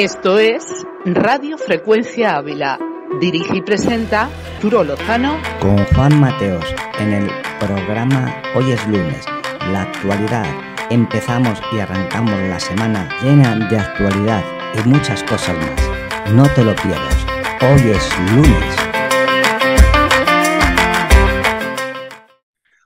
Esto es Radio Frecuencia Ávila. Dirige y presenta Turo Lozano con Juan Mateos en el programa Hoy es lunes, la actualidad. Empezamos y arrancamos la semana llena de actualidad y muchas cosas más. No te lo pierdas. Hoy es lunes.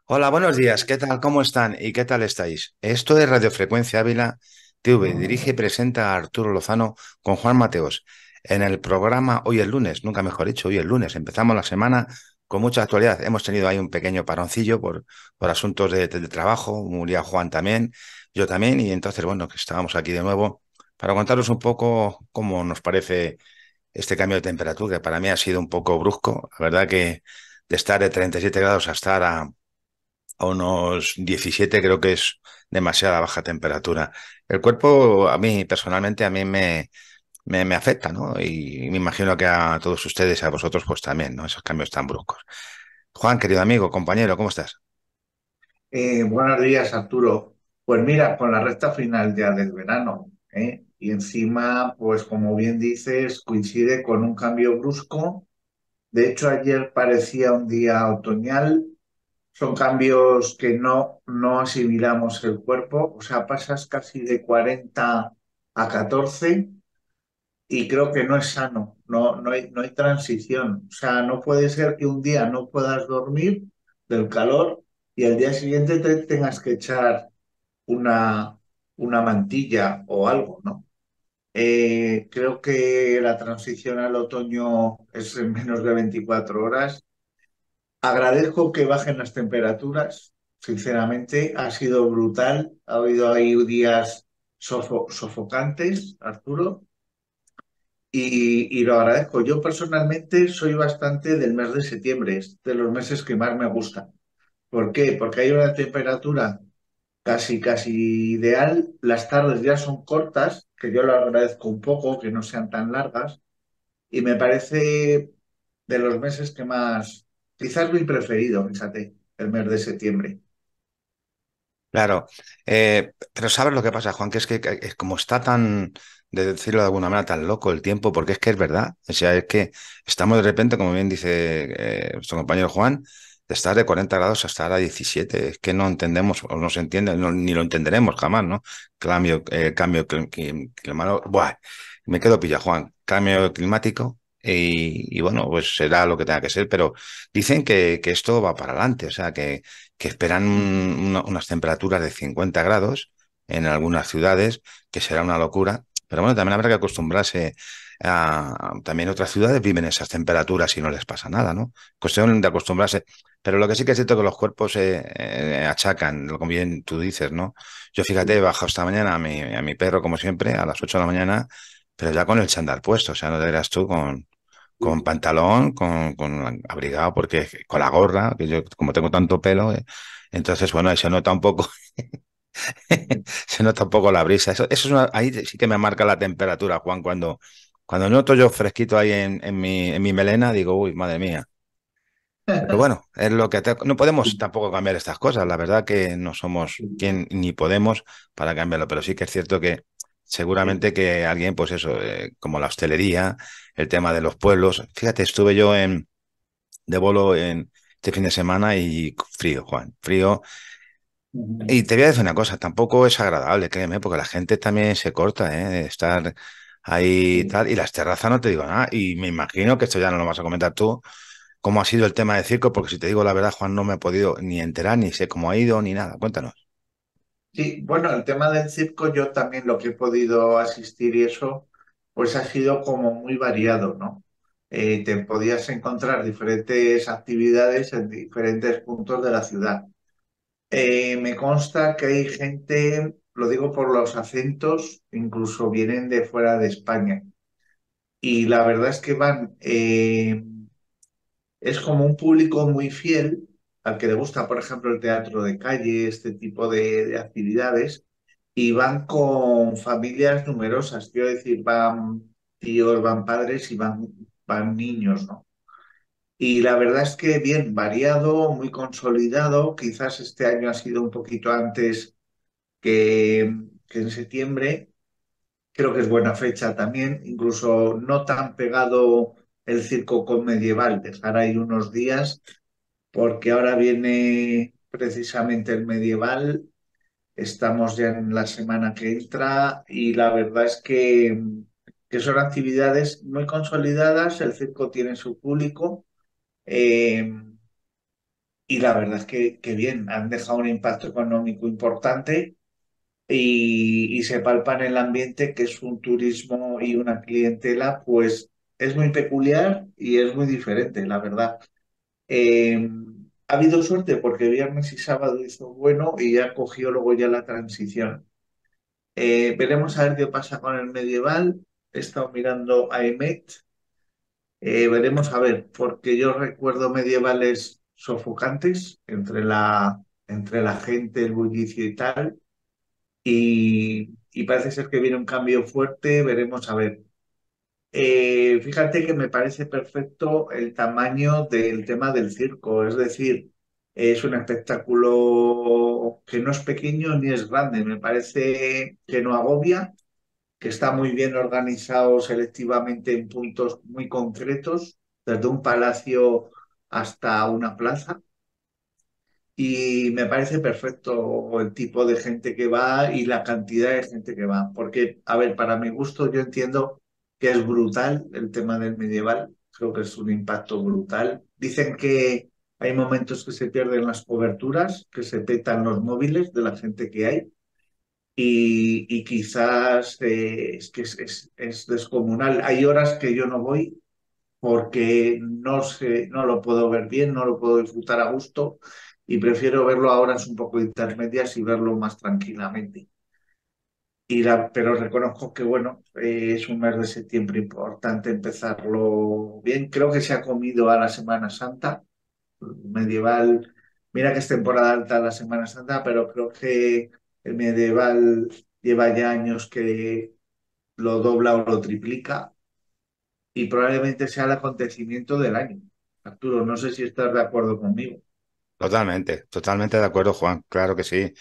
Hola, buenos días. ¿Qué tal? ¿Cómo están? ¿Y qué tal estáis? Esto es Radio Frecuencia Ávila Dirige y presenta a Arturo Lozano con Juan Mateos. En el programa Hoy el lunes, nunca mejor dicho, hoy el lunes. Empezamos la semana con mucha actualidad. Hemos tenido ahí un pequeño paroncillo por, por asuntos de, trabajo. Murió Juan también, yo también. Y entonces, bueno, que estábamos aquí de nuevo para contaros un poco cómo nos parece este cambio de temperatura, que para mí ha sido un poco brusco. La verdad que de estar de 37 grados a estar a, a unos 17 creo que es demasiada baja temperatura el cuerpo a mí personalmente a mí me, me, afecta, ¿no? Y, me imagino que a todos ustedes, a vosotros, pues también, ¿no? Esos cambios tan bruscos. Juan, querido amigo, compañero, ¿cómo estás? Eh, buenos días, Arturo. Pues mira, con la recta final ya del verano, ¿eh? y encima, pues como bien dices, coincide con un cambio brusco. De hecho, ayer parecía un día otoñal, son cambios que no, no asimilamos el cuerpo, o sea, pasas casi de 40 a 14 y creo que no es sano, no, no, hay, no hay transición, o sea, no puede ser que un día no puedas dormir del calor y al día siguiente tengas que echar una, una mantilla o algo, ¿no? Eh, creo que la transición al otoño es en menos de 24 horas Agradezco que bajen las temperaturas, sinceramente, ha sido brutal. Ha habido ahí días sofocantes, Arturo, y, lo agradezco. Yo personalmente soy bastante del mes de septiembre, es de los meses que más me gusta. ¿Por qué? Porque hay una temperatura casi, casi ideal. Las tardes ya son cortas, que yo lo agradezco un poco, que no sean tan largas. Y me parece de los meses que más, Quizás mi preferido, fíjate, el mes de septiembre. Claro, eh, pero sabes lo que pasa, Juan, que es que, como está tan, de decirlo de alguna manera, tan loco el tiempo, porque es que es verdad, o sea, es que estamos de repente, como bien dice eh, nuestro compañero Juan, de estar de 40 grados hasta la 17, es que no entendemos o no se entiende, ni lo entenderemos jamás, ¿no? Cambio, eh, cambio climático, buah, me quedo pilla, Juan, cambio climático, y, bueno, pues será lo que tenga que ser, pero dicen que, que esto va para adelante, o sea, que, que esperan unas temperaturas de 50 grados en algunas ciudades, que será una locura, pero bueno, también habrá que acostumbrarse a, también otras ciudades viven esas temperaturas y no les pasa nada, ¿no? Cuestión de acostumbrarse. Pero lo que sí que es cierto es que los cuerpos se eh, eh, achacan, como bien tú dices, ¿no? Yo fíjate, he bajado esta mañana a mi, a mi perro, como siempre, a las 8 de la mañana, pero ya con el chandar puesto, o sea, no te dirás tú con, con pantalón, con, con, abrigado, porque con la gorra, que yo como tengo tanto pelo, eh, entonces bueno, se nota un poco, se nota un poco la brisa. Eso, es una, ahí sí que me marca la temperatura, Juan, cuando, cuando noto yo fresquito ahí en, en, mi, melena, digo, uy, madre mía. Pero bueno, es lo que no podemos tampoco cambiar estas cosas. La verdad que no somos quien ni podemos para cambiarlo, pero sí que es cierto que seguramente que alguien, pues eso, eh, como la hostelería, el tema de los pueblos. Fíjate, estuve yo en, de bolo en este fin de semana y frío, Juan, frío. Y te voy a decir una cosa, tampoco es agradable, créeme, porque la gente también se corta, ¿eh? Estar ahí y tal, y las terrazas no te digo nada, y me imagino que esto ya no lo vas a comentar tú, cómo ha sido el tema de circo, porque si te digo la verdad, Juan, no me he podido ni enterar, ni sé cómo ha ido, ni nada, cuéntanos. Sí, bueno, el tema del circo yo también lo que he podido asistir y eso, pues ha sido como muy variado, ¿no? Eh, te podías encontrar diferentes actividades en diferentes puntos de la ciudad. Eh, me consta que hay gente, lo digo por los acentos, incluso vienen de fuera de España. Y la verdad es que van, eh, es como un público muy fiel al que le gusta, por ejemplo, el teatro de calle, este tipo de actividades, y van con familias numerosas, quiero decir, van tíos, van padres y van, van niños, ¿no? Y la verdad es que bien, variado, muy consolidado, quizás este año ha sido un poquito antes que, que en septiembre, creo que es buena fecha también, incluso no tan pegado el circo con medieval, dejar ahí unos días, porque ahora viene precisamente el medieval Estamos ya en la semana que entra y la verdad es que, que son actividades muy consolidadas, el circo tiene su público em, y la verdad es que, bien, han dejado un impacto económico importante y, se palpan en el ambiente que es un turismo y una clientela pues es muy peculiar y es muy diferente, la verdad. Em, ha habido suerte porque viernes y sábado hizo bueno y ya cogió luego ya la transición. Eh, veremos a ver qué pasa con el medieval. He estado mirando a Emet. Eh, veremos a ver, porque yo recuerdo medievales sofocantes entre la, entre la gente, el bullicio y tal. y parece ser que viene un cambio fuerte. Veremos a ver. Eh, fíjate que me parece perfecto el tamaño del tema del circo, es decir, es un espectáculo que no es pequeño ni es grande, me parece que no agobia, que está muy bien organizado selectivamente en puntos muy concretos, desde un palacio hasta una plaza. Y me parece perfecto el tipo de gente que va y la cantidad de gente que va, porque, a ver, para mi gusto yo entiendo que es brutal, el tema del medieval, creo que es un impacto brutal. Dicen que hay momentos que se pierden las coberturas, que se petan los móviles de la gente que hay. Y, y quizás eh, es que es, descomunal. Hay horas que yo no voy porque no, sé, no lo puedo ver bien, no lo puedo disfrutar a gusto y prefiero verlo a horas un poco intermedias y verlo más tranquilamente y pero reconozco que bueno, eh, es un mes de septiembre importante empezarlo bien. Creo que se ha comido a la Semana Santa medieval. Mira que es temporada alta la Semana Santa, pero creo que el medieval lleva ya años que lo dobla o lo triplica y probablemente sea el acontecimiento del año. Arturo, no sé si estás de acuerdo conmigo. Totalmente, totalmente de acuerdo, Juan, claro que sí.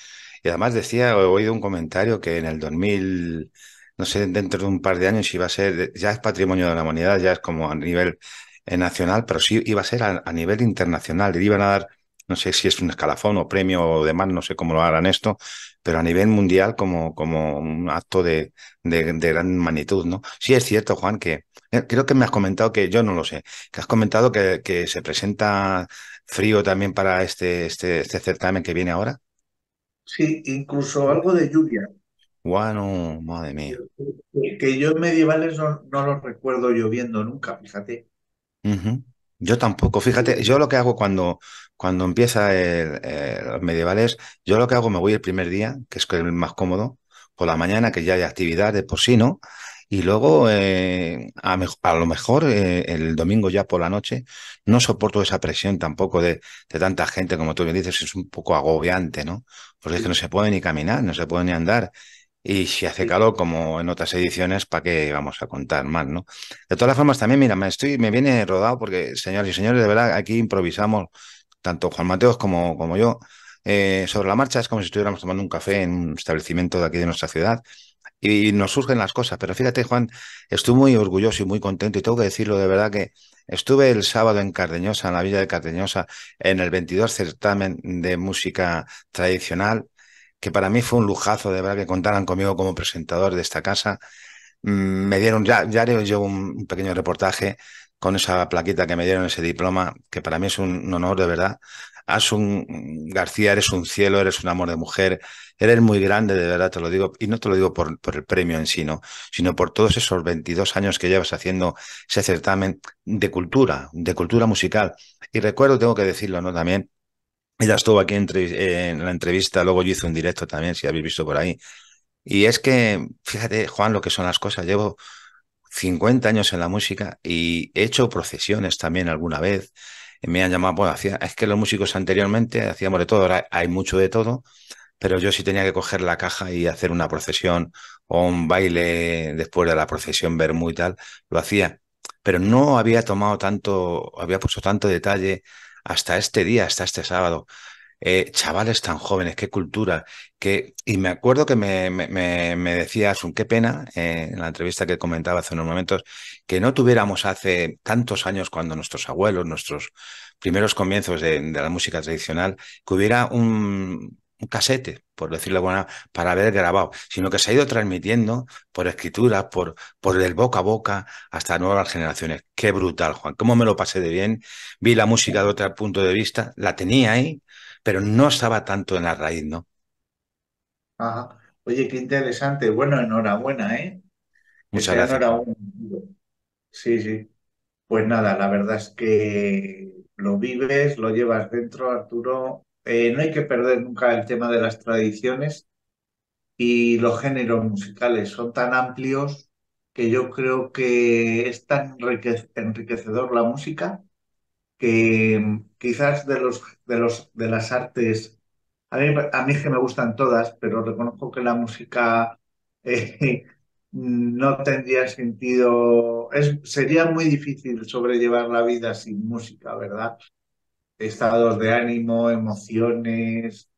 Y además decía, he oído un comentario que en el 2000, no sé, dentro de un par de años iba a ser, ya es patrimonio de la humanidad, ya es como a nivel eh, nacional, pero sí iba a ser a, nivel internacional. Le iban a dar, no sé si es un escalafón o premio o demás, no sé cómo lo harán esto, pero a nivel mundial como, como un acto de, gran magnitud, ¿no? Sí es cierto, Juan, que eh, creo que me has comentado que, yo no lo sé, que has comentado que, que se presenta frío también para este, este, este certamen que viene ahora. Sí, incluso algo de lluvia. Bueno, madre mía. Que yo medievales no, los recuerdo lloviendo nunca, fíjate. Yo tampoco, fíjate, yo lo que hago cuando, cuando empieza el, los medievales, yo lo que hago me voy el primer día, que es el más cómodo, por la mañana que ya hay actividad de por sí, ¿no? Y luego, eh, a, lo mejor eh, el domingo ya por la noche, no soporto esa presión tampoco de, tanta gente, como tú me dices, es un poco agobiante, ¿no? Porque es que no se puede ni caminar, no se puede ni andar. Y si hace calor, como en otras ediciones, ¿para qué vamos a contar más, no? De todas formas, también, mira, me, estoy, me viene rodado porque, señores y señores, de verdad, aquí improvisamos, tanto Juan Mateos como, yo, eh, sobre la marcha. Es como si estuviéramos tomando un café en un establecimiento de aquí de nuestra ciudad y nos surgen las cosas. Pero fíjate, Juan, estoy muy orgulloso y muy contento y tengo que decirlo de verdad que estuve el sábado en Cardeñosa, en la villa de Cardeñosa, en el 22 certamen de música tradicional, que para mí fue un lujazo de verdad que contaran conmigo como presentador de esta casa. Mm, me dieron, ya, ya llevo un pequeño reportaje con esa plaquita que me dieron, ese diploma, que para mí es un honor de verdad un García, eres un cielo, eres un amor de mujer, eres muy grande, de verdad te lo digo, y no te lo digo por, el premio en sí, sino por todos esos 22 años que llevas haciendo ese certamen de cultura, de cultura musical. Y recuerdo, tengo que decirlo, ¿no? También, ella estuvo aquí en, en la entrevista, luego yo hice un directo también, si habéis visto por ahí. Y es que, fíjate, Juan, lo que son las cosas, llevo 50 años en la música y he hecho procesiones también alguna vez me han llamado, bueno, pues, hacía, es que los músicos anteriormente hacíamos de todo, ahora hay mucho de todo, pero yo sí tenía que coger la caja y hacer una procesión o un baile después de la procesión, vermú y tal, lo hacía. Pero no había tomado tanto, había puesto tanto detalle hasta este día, hasta este sábado. Eh, chavales tan jóvenes, qué cultura. Y me acuerdo que me, me, qué pena, eh, en la entrevista que comentaba hace unos momentos, que no tuviéramos hace tantos años cuando nuestros abuelos, nuestros primeros comienzos de, la música tradicional, que hubiera un, casete, por decirlo manera para haber grabado, sino que se ha ido transmitiendo por escritura, por, por el boca a boca hasta nuevas generaciones. Qué brutal, Juan. Cómo me lo pasé de bien. Vi la música de otro punto de vista, la tenía ahí, pero no estaba tanto en la raíz, ¿no? Ajá. Oye, qué interesante. Bueno, enhorabuena, ¿eh? Muchas gracias. Enhorabuena. Sí, sí. Pues nada, la verdad es que lo vives, lo llevas dentro, Arturo. Eh, no hay que perder nunca el tema de las tradiciones y los géneros musicales son tan amplios que yo creo que es tan enriquecedor la música que quizás de, los, de, los, de las artes, a mí, que me gustan todas, pero reconozco que la música eh, no tendría sentido, es, sería muy difícil sobrellevar la vida sin música, ¿verdad? Estados de ánimo, emociones.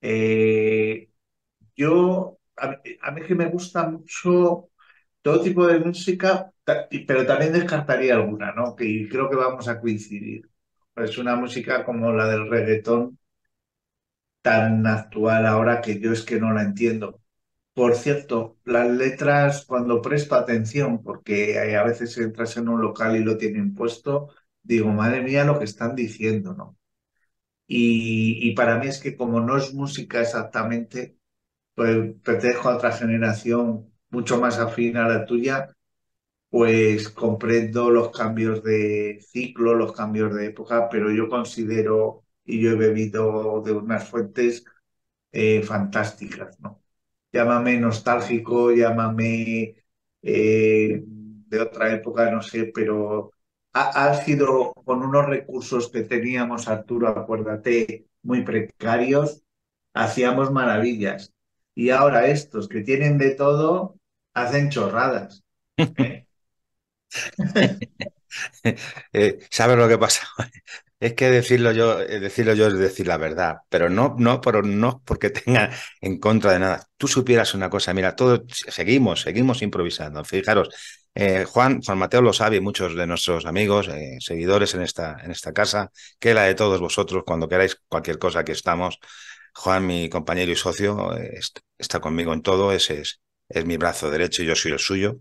Eh, yo, a, mí que me gusta mucho todo tipo de música, pero también descartaría alguna, ¿no? Que creo que vamos a coincidir. Es pues una música como la del reggaetón tan actual ahora que yo es que no la entiendo. Por cierto, las letras, cuando presto atención, porque a veces entras en un local y lo tienen puesto, digo, madre mía, lo que están diciendo, ¿no? Y, y para mí es que como no es música exactamente, pues pertenezco a otra generación mucho más afín a la tuya, pues comprendo los cambios de ciclo, los cambios de época, pero yo considero y yo he bebido de unas fuentes eh, fantásticas, ¿no? Llámame nostálgico, llámame eh, de otra época, no sé, pero ha, ha, sido con unos recursos que teníamos, Arturo, acuérdate, muy precarios, hacíamos maravillas. Y ahora estos que tienen de todo, hacen chorradas. ¿eh? ¿eh? sabes lo que pasa? es que decirlo yo, eh, decirlo yo es decir la verdad, pero no, no, no porque tenga en contra de nada. Tú supieras una cosa, mira, todos seguimos, seguimos improvisando. Fijaros, eh, Juan, Juan Mateo lo sabe y muchos de nuestros amigos, seguidores en esta, en esta casa, que la de todos vosotros, cuando queráis cualquier cosa que estamos. Juan, mi compañero y socio, está conmigo en todo, ese es es mi brazo derecho y yo soy el suyo.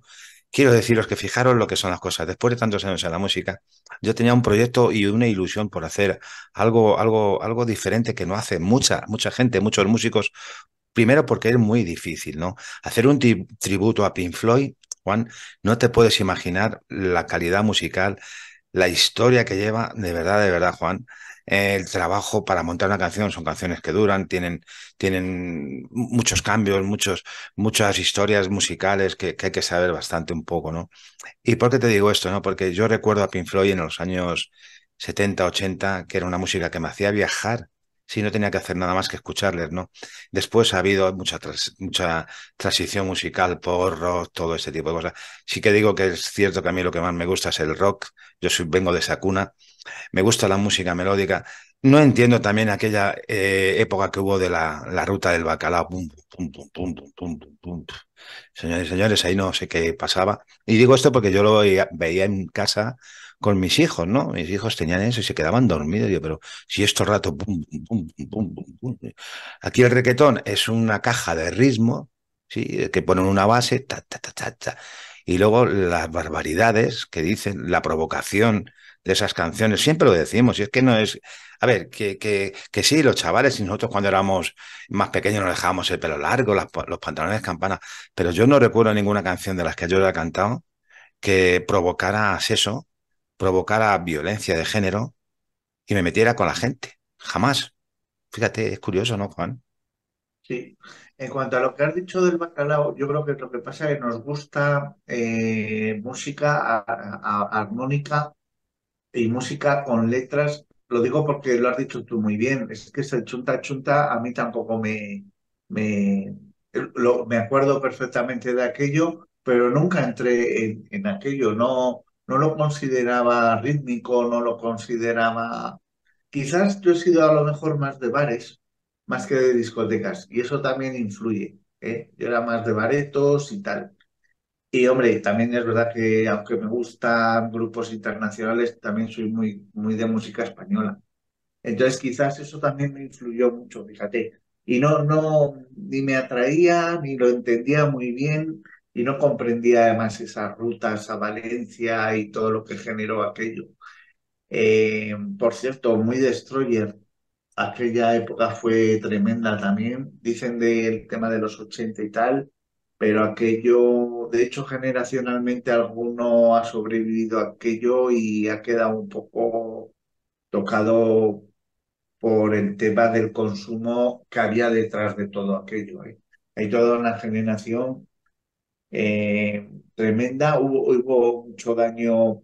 Quiero deciros que fijaros lo que son las cosas. Después de tantos años en la música, yo tenía un proyecto y una ilusión por hacer algo, algo, algo diferente que no hace mucha, mucha gente, muchos músicos. Primero porque es muy difícil, ¿no? Hacer un tributo a Pink Floyd, Juan, no te puedes imaginar la calidad musical, la historia que lleva, de verdad, de verdad, Juan el trabajo para montar una canción, son canciones que duran, tienen, tienen muchos cambios, muchos, muchas historias musicales que, hay que saber bastante un poco, ¿no? ¿Y por qué te digo esto? No? Porque yo recuerdo a Pink Floyd en los años 70, 80, que era una música que me hacía viajar si no tenía que hacer nada más que escucharles, ¿no? Después ha habido mucha, mucha transición musical por rock, todo ese tipo de cosas. Sí que digo que es cierto que a mí lo que más me gusta es el rock, yo soy, vengo de esa cuna, me gusta la música melódica, no entiendo también aquella eh, época que hubo de la, ruta del bacalao. Señores y señores, ahí no sé qué pasaba. Y digo esto porque yo lo veía en casa con mis hijos, ¿no? Mis hijos tenían eso y se quedaban dormidos. Yo, pero si estos rato, pum, pum, pum, aquí el requetón es una caja de ritmo, ¿sí? Que ponen una base, ta, ta, ta, ta, ta. Y luego las barbaridades que dicen, la provocación de esas canciones, siempre lo decimos, y es que no es. A ver, que, que, que sí, los chavales, y nosotros cuando éramos más pequeños nos dejábamos el pelo largo, los pantalones de campana, pero yo no recuerdo ninguna canción de las que yo he cantado que provocara eso, provocara violencia de género y me metiera con la gente. Jamás. Fíjate, es curioso, ¿no, Juan? Sí. En cuanto a lo que has dicho del bacalao, yo creo que lo que pasa es que nos gusta eh, música armónica y música con letras. Lo digo porque lo has dicho tú muy bien. Es que ese chunta chunta a mí tampoco me, me, lo, me acuerdo perfectamente de aquello, pero nunca entré en, en aquello. No, no lo consideraba rítmico, no lo consideraba... Quizás yo he sido a lo mejor más de bares, más que de discotecas, y eso también influye. ¿eh? Yo era más de baretos y tal. Y hombre, también es verdad que aunque me gustan grupos internacionales, también soy muy, muy de música española. Entonces quizás eso también me influyó mucho, fíjate. Y no, no, ni me atraía, ni lo entendía muy bien, y no comprendía además esas rutas a Valencia y todo lo que generó aquello. Eh, por cierto, muy destroyer. Aquella época fue tremenda también. Dicen del tema de los 80 y tal, pero aquello, de hecho, generacionalmente alguno ha sobrevivido a aquello y ha quedado un poco tocado por el tema del consumo que había detrás de todo aquello. ¿eh? Hay toda una generación eh, tremenda. Hubo, hubo mucho daño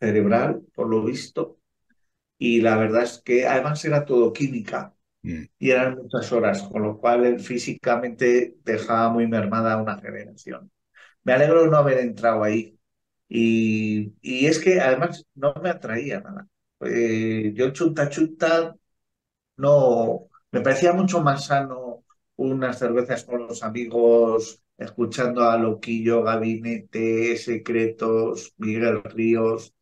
cerebral, por lo visto. Y la verdad es que además era todo química mm. y eran muchas horas, con lo cual físicamente dejaba muy mermada una generación. Me alegro de no haber entrado ahí. Y, y es que además no me atraía nada. Eh, yo chunta chuta no me parecía mucho más sano unas cervezas con los amigos escuchando a Loquillo, Gabinete, Secretos, Miguel Ríos,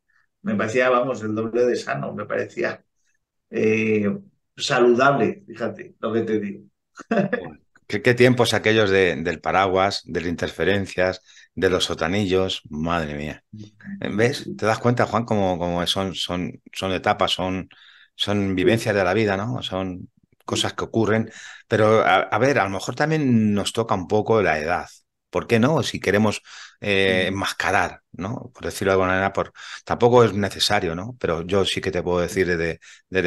me parecía, vamos, el doble de sano, me parecía eh, saludable, fíjate lo que te digo. ¿Qué, tiempos aquellos de, del paraguas, de las interferencias, de los sotanillos? Madre mía. ¿Ves? ¿Te das cuenta, Juan, cómo como son, son, son etapas, son, son vivencias de la vida, ¿no? Son cosas que ocurren, pero a, ver, a lo mejor también nos toca un poco la edad. ¿Por qué no? Si queremos eh, enmascarar, ¿no? Por decirlo de alguna manera, por... tampoco es necesario, ¿no? Pero yo sí que te puedo decir desde,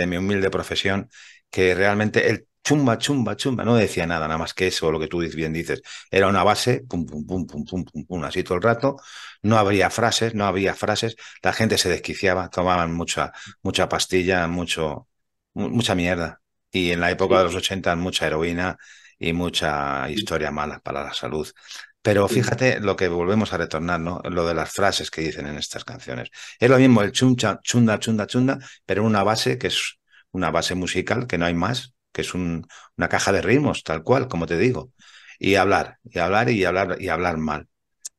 mi humilde profesión que realmente el chumba, chumba, chumba, no decía nada, nada más que eso, lo que tú bien dices. Era una base, pum, pum, pum, pum, pum, pum, así todo el rato. No había frases, no había frases. La gente se desquiciaba, tomaban mucha, mucha pastilla, mucho, mucha mierda. Y en la época de los 80 mucha heroína y mucha historia mala para la salud. Pero fíjate lo que volvemos a retornar, ¿no? Lo de las frases que dicen en estas canciones. Es lo mismo el chuncha, chunda, chunda, chunda, pero una base que es una base musical, que no hay más, que es una caja de ritmos, tal cual, como te digo. Y hablar, y hablar, y hablar, y hablar mal.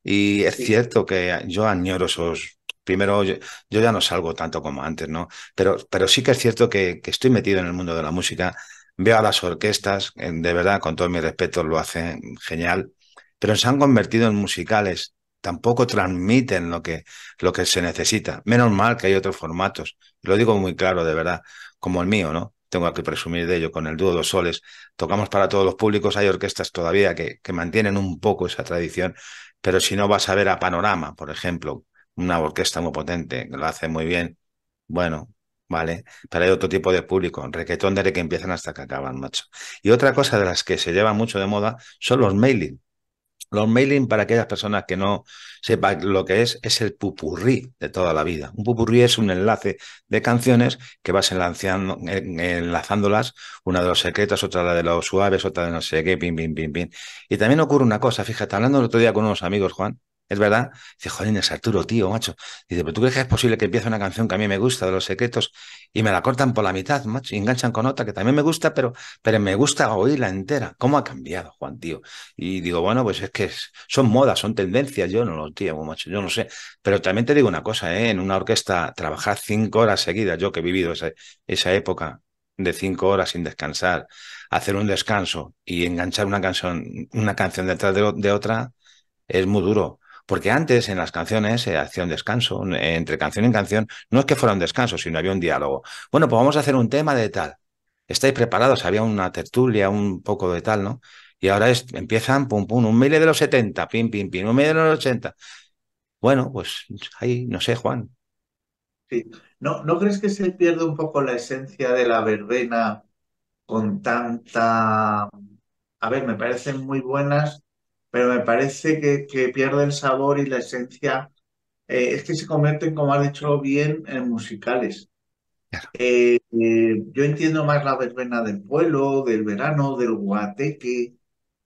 Y es cierto que yo añoro esos primero yo, ya no salgo tanto como antes, ¿no? Pero, pero sí que es cierto que, estoy metido en el mundo de la música, veo a las orquestas, eh, de verdad, con todo mi respeto, lo hacen genial, pero se han convertido en musicales, tampoco transmiten lo que, lo que se necesita. Menos mal que hay otros formatos, lo digo muy claro, de verdad, como el mío, ¿no? Tengo que presumir de ello con el dúo Dos Soles. Tocamos para todos los públicos, hay orquestas todavía que mantienen un poco esa tradición, pero si no vas a ver a Panorama, por ejemplo, una orquesta muy potente, que lo hace muy bien. Bueno, vale, pero hay otro tipo de público, requetón de que empiezan hasta que acaban, macho. Y otra cosa de las que se lleva mucho de moda son los mailing. Los mailing, para aquellas personas que no sepan lo que es, es el pupurrí de toda la vida. Un pupurrí es un enlace de canciones que vas eh, enlazándolas, una de los secretos, otra de los suaves, otra de no sé qué, pim, pim, pim, pin. Y también ocurre una cosa, fíjate, hablando el otro día con unos amigos, Juan, es verdad. Dice, es Arturo, tío, macho. Dice, pero ¿tú crees que es posible que empiece una canción que a mí me gusta, de Los Secretos, y me la cortan por la mitad, macho, y enganchan con otra que también me gusta, pero, pero me gusta oírla entera? ¿Cómo ha cambiado, Juan, tío? Y digo, bueno, pues es que son modas, son tendencias, yo no lo, tío, macho, yo no sé. Pero también te digo una cosa, ¿eh? en una orquesta trabajar cinco horas seguidas, yo que he vivido esa, época de cinco horas sin descansar, hacer un descanso y enganchar una canción, una canción detrás de otra, es muy duro. Porque antes en las canciones eh, acción descanso, eh, entre canción y canción, no es que fuera un descanso, sino había un diálogo. Bueno, pues vamos a hacer un tema de tal. ¿Estáis preparados? Había una tertulia, un poco de tal, ¿no? Y ahora es, empiezan, pum, pum, un mile de los 70, pim, pim, pim, un mile de los 80. Bueno, pues ahí, no sé, Juan. Sí. ¿No, ¿No crees que se pierde un poco la esencia de la verbena con tanta... A ver, me parecen muy buenas, pero me parece que, que pierde el sabor y la esencia. Eh, es que se convierten, como has dicho bien, en musicales. Eh, eh, yo entiendo más la verbena del pueblo, del verano, del guateque.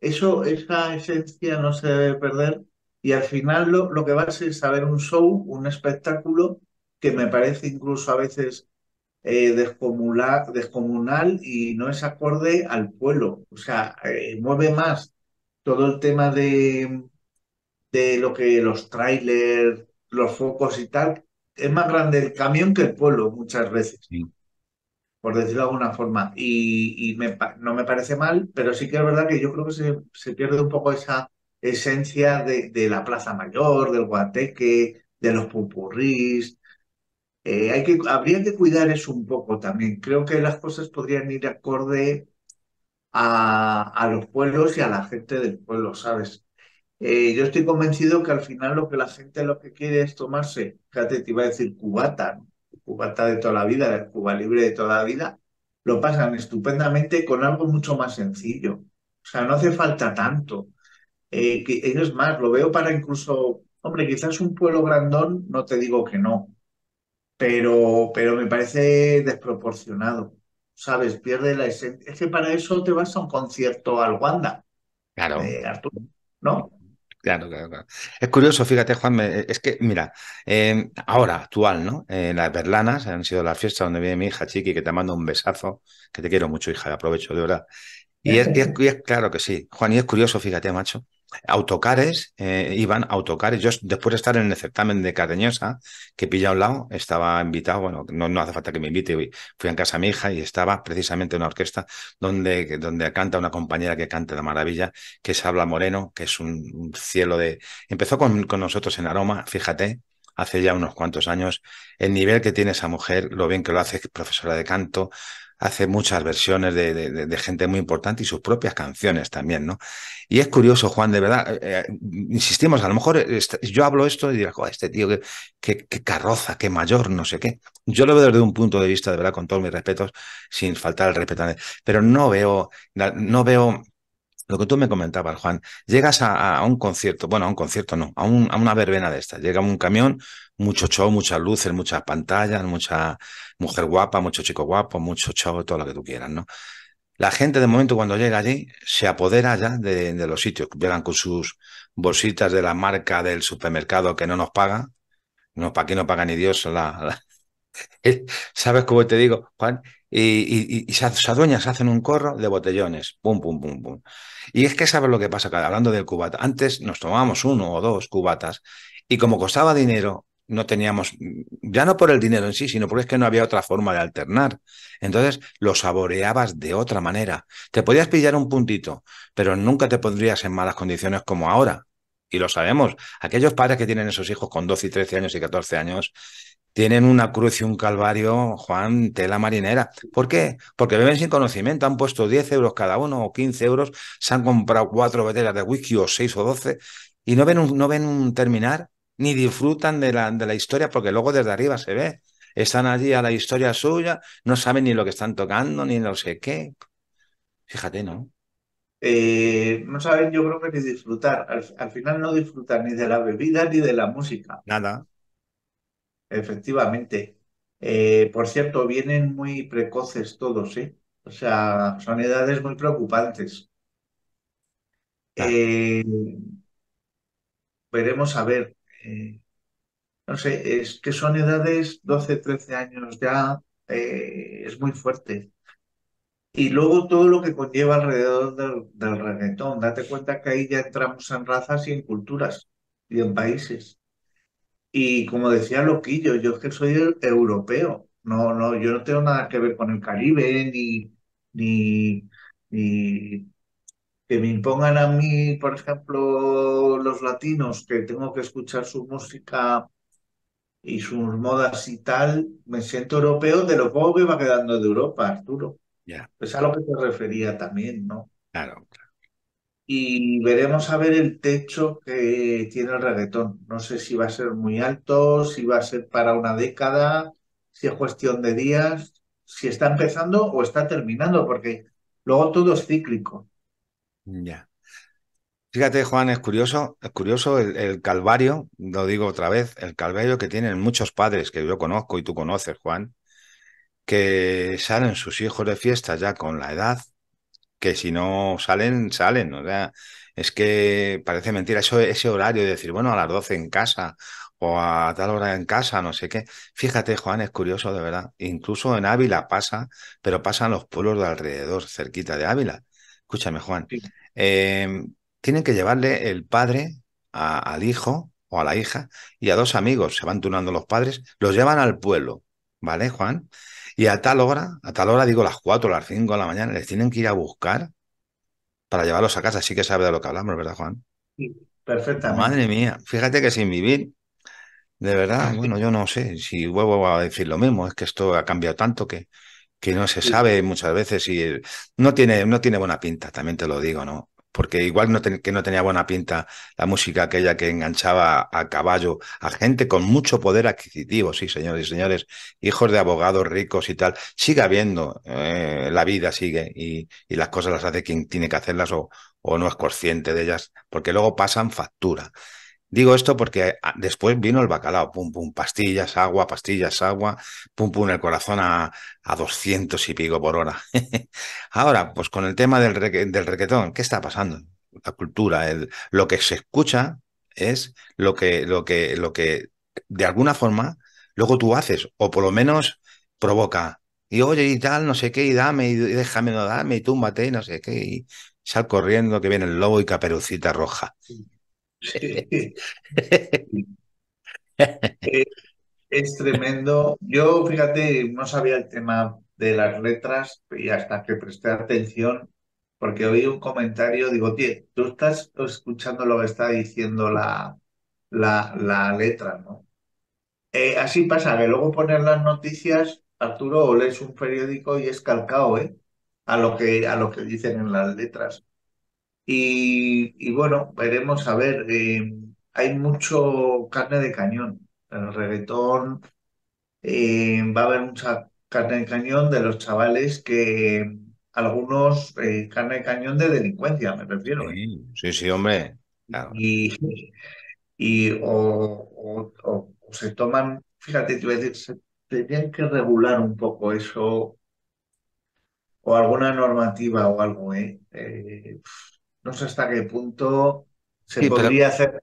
Eso, esa esencia no se debe perder. Y al final lo, lo que va a ser es saber un show, un espectáculo que me parece incluso a veces descomunal, descomunal, y no es acorde al pueblo. O sea, mueve más todo el tema de, lo que los trailers, los focos y tal, es más grande el camión que el pueblo muchas veces, por decirlo de alguna forma. Y, no me parece mal, pero sí que es verdad que yo creo que se, pierde un poco esa esencia de, la Plaza Mayor, del Guateque, de los pupurrís. Eh, hay que, habría que cuidar eso un poco también. Creo que las cosas podrían ir acorde a, los pueblos y a la gente del pueblo, ¿sabes? Eh, yo estoy convencido que al final lo que la gente lo que quiere es tomarse, fíjate, te iba a decir cubata, cubata de toda la vida, Cubalibre Cuba Libre de toda la vida, lo pasan estupendamente con algo mucho más sencillo. O sea, no hace falta tanto. Eh, que, es más, lo veo para incluso, hombre, quizás un pueblo grandón, no te digo que no, pero, pero me parece desproporcionado. ¿sabes? Pierde la esencia. Es que para eso te vas a un concierto al Wanda. Claro. Eh, Arturo, ¿no? Claro, claro, Es curioso, fíjate, Juan, es que, mira, eh, ahora, actual, ¿no? en eh, las Berlanas han sido las fiestas donde viene mi hija Chiqui, que te mando un besazo, que te quiero mucho, hija, aprovecho, de verdad. Y es, y es claro que sí, Juan, y es curioso, fíjate, macho, autocares, eh, iban autocares. Yo después de estar en el certamen de Cardeñosa, que pilla a un lado, estaba invitado, bueno, no, no hace falta que me invite, fui en casa a mi hija y estaba precisamente en una orquesta donde, donde canta una compañera que canta de maravilla, que es Habla Moreno, que es un, un cielo de... Empezó con, con nosotros en Aroma, fíjate, hace ya unos cuantos años, el nivel que tiene esa mujer, lo bien que lo hace, profesora de canto, hace muchas versiones de, gente muy importante y sus propias canciones también, ¿no? Y es curioso, Juan, de verdad, eh, eh, insistimos, a lo mejor eh, yo hablo esto y dirás, este tío, qué, carroza, qué mayor, no sé qué. Yo lo veo desde un punto de vista, de verdad, con todos mis respetos, sin faltar el respeto, pero no veo, no veo lo que tú me comentabas, Juan, llegas a, un concierto, bueno, a un concierto no, a, una verbena de estas. Llega un camión, mucho show, muchas luces, muchas pantallas, mucha mujer guapa, mucho chico guapo, mucho show, todo lo que tú quieras, ¿no? La gente de momento cuando llega allí se apodera ya de, los sitios. Llegan con sus bolsitas de la marca del supermercado que no nos paga. No, para aquí no paga ni Dios la ¿Sabes cómo te digo, Juan? Y, y, y se, hacen un corro de botellones. Pum, pum, pum, pum. Y es que sabes lo que pasa, hablando del cubata. Antes nos tomábamos uno o dos cubatas y como costaba dinero, no teníamos, ya no por el dinero en sí, sino porque es que no había otra forma de alternar. Entonces lo saboreabas de otra manera. Te podías pillar un puntito, pero nunca te pondrías en malas condiciones como ahora. Y lo sabemos, aquellos padres que tienen esos hijos con 12 y 13 años y 14 años, tienen una cruz y un calvario, Juan, tela marinera. ¿Por qué? Porque beben sin conocimiento, han puesto 10 euros cada uno o 15 euros, se han comprado cuatro botellas de whisky o seis o 12 y no ven un, no ven un terminar ni disfrutan de la, de la historia porque luego desde arriba se ve. Están allí a la historia suya, no saben ni lo que están tocando, ni no sé qué. Fíjate, ¿no? no eh, saben, yo creo que ni disfrutar. Al, final no disfrutan ni de la bebida ni de la música. Nada efectivamente. Eh, por cierto, vienen muy precoces todos, ¿eh? O sea, son edades muy preocupantes. Eh, veremos a ver. Eh, no sé, es que son edades 12, 13 años ya, es muy fuerte. Y luego todo lo que conlleva alrededor del, del reggaetón. Date cuenta que ahí ya entramos en razas y en culturas y en países. Y como decía Loquillo, yo es que soy europeo. No, no, yo no tengo nada que ver con el Caribe, ni, ni, que me impongan a mí, por ejemplo, los latinos, que tengo que escuchar su música y sus modas y tal, me siento europeo de lo poco que va quedando de Europa, Arturo. Ya. Es a lo que te refería también, ¿no? Claro, claro y veremos a ver el techo que tiene el reggaetón. No sé si va a ser muy alto, si va a ser para una década, si es cuestión de días, si está empezando o está terminando, porque luego todo es cíclico. Ya. Fíjate, Juan, es curioso, es curioso el, el calvario, lo digo otra vez, el calvario que tienen muchos padres que yo conozco y tú conoces, Juan, que salen sus hijos de fiesta ya con la edad, que si no salen, salen. O sea, es que parece mentira eso, ese horario de decir, bueno, a las 12 en casa o a tal hora en casa, no sé qué. Fíjate, Juan, es curioso de verdad. Incluso en Ávila pasa, pero pasan los pueblos de alrededor, cerquita de Ávila. Escúchame, Juan. Em, tienen que llevarle el padre al hijo o a la hija y a dos amigos. Se van turnando los padres, los llevan al pueblo, ¿vale, Juan? Y a tal hora, a tal hora digo las 4 las 5 de la mañana, les tienen que ir a buscar para llevarlos a casa. Sí que sabe de lo que hablamos, ¿verdad, Juan? Sí, perfectamente. Madre mía, fíjate que sin vivir, de verdad, bueno, yo no sé si vuelvo a decir lo mismo, es que esto ha cambiado tanto que, que no se sabe muchas veces y no tiene, no tiene buena pinta, también te lo digo, ¿no? porque igual que no tenía buena pinta la música aquella que enganchaba a caballo a gente con mucho poder adquisitivo, sí, señores y señores, hijos de abogados ricos y tal. Sigue habiendo, eh, la vida sigue y, las cosas las hace quien tiene que hacerlas o, o no es consciente de ellas, porque luego pasan factura. Digo esto porque ah, después vino el bacalao, pum, pum, pastillas, agua, pastillas, agua, pum, pum, el corazón a, a 200 y pico por hora. Ahora, pues con el tema del, del requetón, ¿qué está pasando? La cultura, el, lo que se escucha es lo que, lo, que, lo que de alguna forma luego tú haces, o por lo menos provoca. Y oye, y tal, no sé qué, y dame, y déjame, no dame, y túmbate, y no sé qué, y sal corriendo que viene el lobo y caperucita roja. es tremendo. Yo, fíjate, no sabía el tema de las letras y hasta que presté atención, porque oí un comentario, digo, tío, tú estás escuchando lo que está diciendo la, la, la letra, ¿no? Eh, así pasa, que luego poner las noticias, Arturo, o lees un periódico y es calcao, ¿eh? A lo que, a lo que dicen en las letras. Y, bueno, veremos, a ver, eh, hay mucho carne de cañón. en El reggaetón eh, va a haber mucha carne de cañón de los chavales que algunos eh, carne de cañón de delincuencia, me refiero. Sí, sí, hombre. Y, o, se toman, fíjate, te voy a decir, se, tendrían que regular un poco eso o alguna normativa o algo, ¿eh? eh no sé hasta qué punto se podría hacer.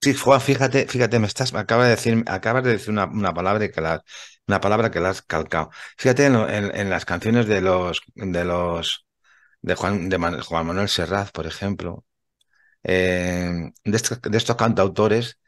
Sí, Juan, fíjate, fíjate, me estás, acabas de decir, acabas de decir una, palabra que la, palabra que la has calcado. Fíjate en, las canciones de los, de los, de Juan, de Juan Manuel Serraz, por ejemplo, eh, de, estos, cantautores,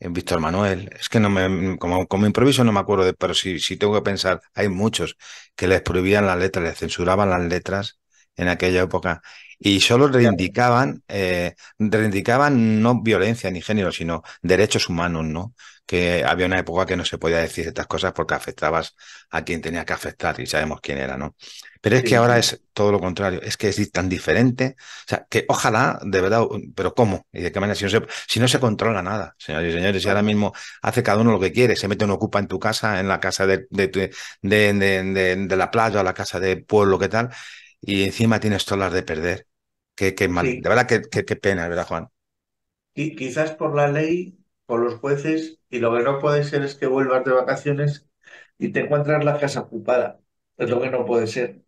eh, Víctor Manuel, es que no me, como, improviso no me acuerdo, pero si, si tengo que pensar, hay muchos que les prohibían las letras, les censuraban las letras en aquella época y solo reivindicaban, eh, reivindicaban no violencia ni género, sino derechos humanos, ¿no? Que había una época que no se podía decir estas cosas porque afectabas a quien tenía que afectar y sabemos quién era, ¿no? Pero es que ahora es todo lo contrario, es que es tan diferente, o sea, que ojalá, de verdad, pero ¿cómo? ¿Y de qué manera? Si no se, si no se controla nada, señores y señores, y ahora mismo hace cada uno lo que quiere, se mete uno ocupa en tu casa, en la casa de, de, la playa, o la casa de pueblo, ¿qué tal? Y encima tienes todas las de perder. Qué, De verdad, qué, pena, ¿verdad, Juan? quizás por la ley, por los jueces, y lo que no puede ser es que vuelvas de vacaciones y te encuentras la casa ocupada. Es lo que no puede ser.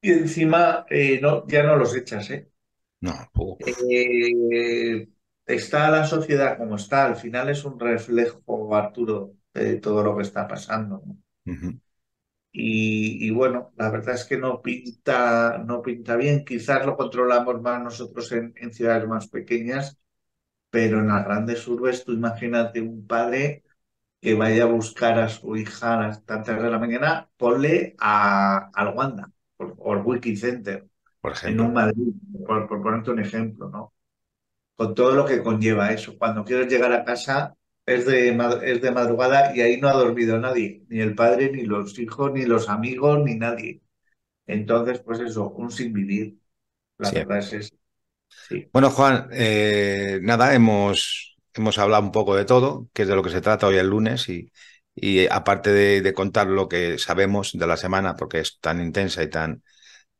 Y encima eh, no, ya no los echas, ¿eh? No, eh, está la sociedad como está. Al final es un reflejo, Arturo, de todo lo que está pasando. Y, bueno, la verdad es que no pinta, no pinta bien. Quizás lo controlamos más nosotros en, ciudades más pequeñas, pero en las grandes urbes tú imagínate un padre que vaya a buscar a su hija a las tantas de la mañana, ponle a, al Wanda o al Wikicenter, Center por ejemplo. en Madrid, por, por ponerte un ejemplo, ¿no? Con todo lo que conlleva eso. Cuando quieres llegar a casa, es de, madrugada y ahí no ha dormido nadie, ni el padre, ni los hijos, ni los amigos, ni nadie. Entonces, pues eso, un sin vivir. La verdad es Bueno, Juan, eh, nada, hemos, hemos hablado un poco de todo, que es de lo que se trata hoy el lunes y, y eh, aparte de, contar lo que sabemos de la semana, porque es tan intensa y tan,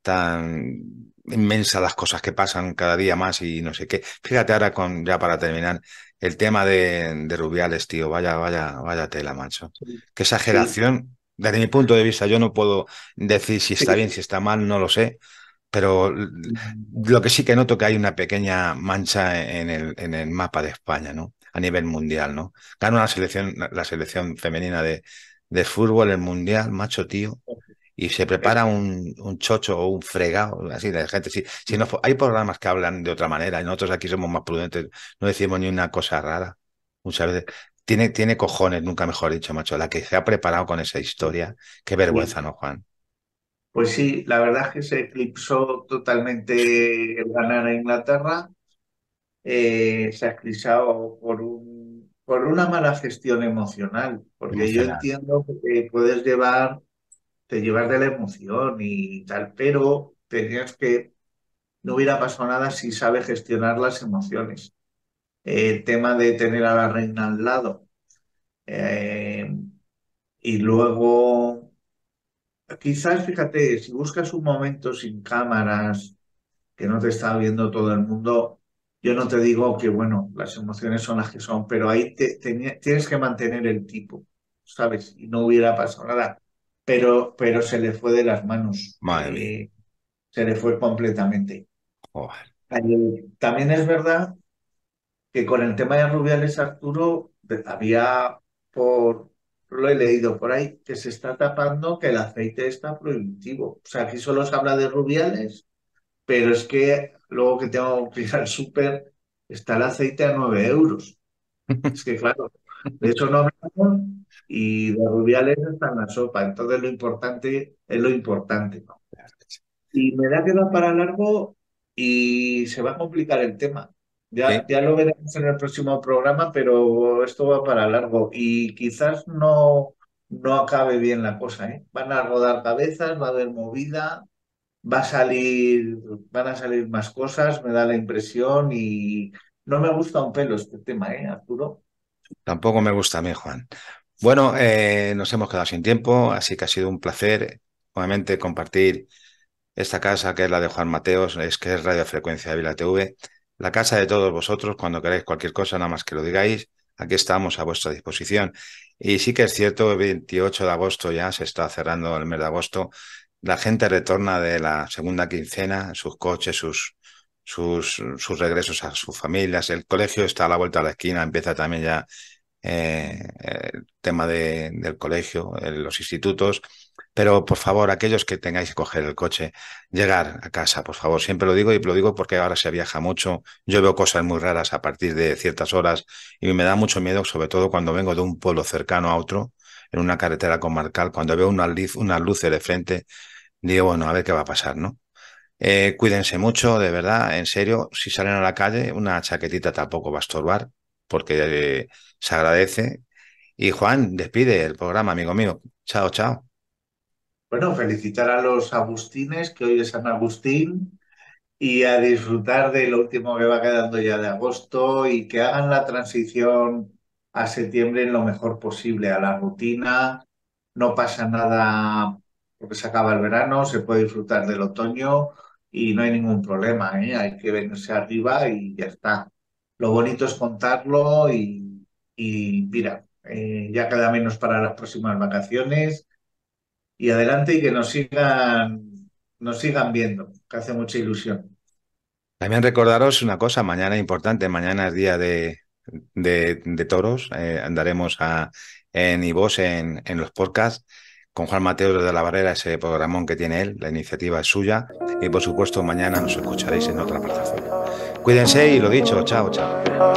tan inmensa las cosas que pasan cada día más y no sé qué. Fíjate ahora con, ya para terminar, el tema de, Rubiales, tío, vaya, vaya, vaya tela, macho. Que Qué exageración. Desde mi punto de vista, yo no puedo decir si está bien, si está mal, no lo sé. Pero lo que sí que noto que hay una pequeña mancha en el, en el mapa de España, ¿no? A nivel mundial, ¿no? Gana la selección, la selección femenina de, de fútbol, el mundial, macho tío y se prepara un, un chocho o un fregado, así la gente. Si, si no, hay programas que hablan de otra manera nosotros aquí somos más prudentes, no decimos ni una cosa rara. Muchas veces tiene, tiene cojones, nunca mejor dicho, macho, la que se ha preparado con esa historia. Qué vergüenza, ¿no, Juan? Pues sí, la verdad es que se eclipsó totalmente el ganar a Inglaterra. Eh, se ha eclipsado por, un, por una mala gestión emocional, porque yo entiendo que puedes llevar te llevas de la emoción y tal, pero tenías que, no hubiera pasado nada si sabe gestionar las emociones. El tema de tener a la reina al lado. Eh, y luego, quizás, fíjate, si buscas un momento sin cámaras, que no te está viendo todo el mundo, yo no te digo que, bueno, las emociones son las que son, pero ahí tienes que mantener el tipo, ¿sabes? Y no hubiera pasado nada pero, se le fue de las manos. Madre eh, se le fue completamente. también es verdad que con el tema de Rubiales, Arturo, había por, lo he leído por ahí, que se está tapando que el aceite está prohibitivo. O sea, aquí solo se habla de Rubiales, pero es que luego que tengo que ir al súper, está el aceite a nueve euros. Es que claro, de eso no y de Rubiales está la sopa. Entonces lo importante es lo importante. ¿no? Y me da que va para largo y se va a complicar el tema. Ya, lo veremos en el próximo programa, pero esto va para largo y quizás no, no acabe bien la cosa. ¿eh? Van a rodar cabezas, va a haber movida, va a salir, van a salir más cosas, me da la impresión y no me gusta un pelo este tema, ¿eh, Arturo? Tampoco me gusta a mí, Juan. Bueno, eh, nos hemos quedado sin tiempo, así que ha sido un placer, obviamente, compartir esta casa que es la de Juan Mateos, es que es Radiofrecuencia Vila TV, la casa de todos vosotros, cuando queráis cualquier cosa, nada más que lo digáis, aquí estamos a vuestra disposición. Y sí que es cierto, el 28 de agosto ya se está cerrando el mes de agosto, la gente retorna de la segunda quincena, sus coches, sus, sus, sus regresos a sus familias, el colegio está a la vuelta de la esquina, empieza también ya el eh, eh, tema del colegio, eh, los institutos. Pero por favor, aquellos que tengáis que coger el coche, llegar a casa, por favor, siempre lo digo y lo digo porque ahora se viaja mucho. Yo veo cosas muy raras a partir de ciertas horas y me da mucho miedo, sobre todo cuando vengo de un pueblo cercano a otro, en una carretera comarcal, cuando veo unas luces de frente, digo, bueno, a ver qué va a pasar, ¿no? cuídense mucho, de verdad, en serio, si salen a la calle, una chaquetita tampoco va a estorbar, porque eh, se agradece. Y Juan, despide el programa, amigo mío. Chao, chao. Bueno, felicitar a los agustines, que hoy es San Agustín, y a disfrutar de lo último que va quedando ya de agosto y que hagan la transición a septiembre en lo mejor posible, a la rutina. No pasa nada porque se acaba el verano, se puede disfrutar del otoño y no hay ningún problema. ¿eh? Hay que venirse arriba y ya está. Lo bonito es contarlo y, mira, eh, ya queda menos para las próximas vacaciones y adelante y que nos sigan, nos sigan viendo, que hace mucha ilusión. También recordaros una cosa, mañana importante, mañana es día de, de, toros, eh, andaremos a, en Ivos en, en los podcasts con Juan Mateo de la Barrera, ese programón que tiene él, la iniciativa es suya y por supuesto mañana nos escucharéis en otra plataforma. Cuídense y lo dicho, chao, chao.